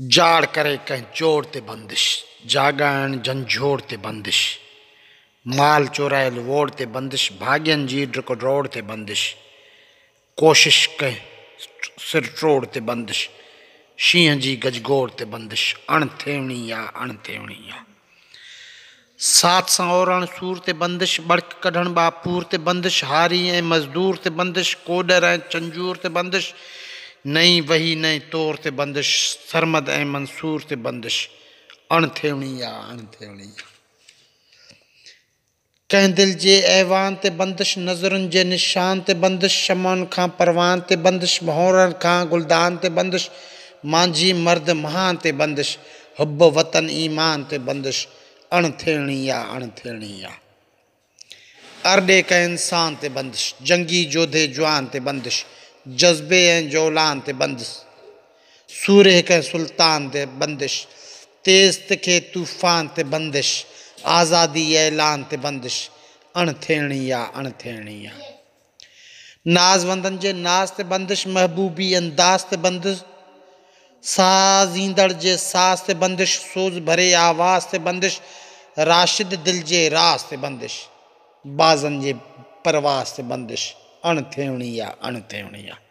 जाड़ करे कहीं चोर ते बंदिश जागण झंझोर ते बंदिश माल चोरायल वोड़ ते बंदिश भाग्यन जी ड्रिको रोड़ ते बंदिश कोशिश कह सिर टोड़ ते बंदिश शीह जी गजगोड़ ते बंदिश अणथेवणी आहे अणथेवणी या सात सां ओरण सूर ते बंदिश बड़क कढण बापूर ते बंदिश हारी ए मज़दूर ते बंदिश कोडर ए चंजूर ते बंदिश नई वही नई तौर ते बंदिश सरमद ऐं मंसूर ते बंदिश अणथेवणी आहे अणथेवणी कंहिं दिलि ऐवान ते बंदिश नज़रुनि जे निशान ते बंदिश शमान खां परवान ते बंदिश महोरनि का गुलदान ते बंदिश मांझी मर्द महान ते बंदिश हुब वतन ईमान ते बंदिश अणथेणी आहे अणथेणी आहे अरॾे इंसान ते बंदिश जंगी जोधे जुआन से बंदिश जज्बे हैं जोलान थे बंदिश सूर्य के सुल्तान थे बंदिश तेज के तूफान थे बंदिश आज़ादी ऐलान थे बंदिश अणथेणी या अणथेणी या नाज़वंदन जे नाज़ ते बंदिश महबूबी अंदाज़ ते बंदिश साज़ींदड़ जे साज़ ते बंदिश सोज भरे आवाज़ ते बंदिश राशिद दिल जे रास ते बंदिश बाज़न जे परवास ते बंदिश अणथेणी या अणथेणी या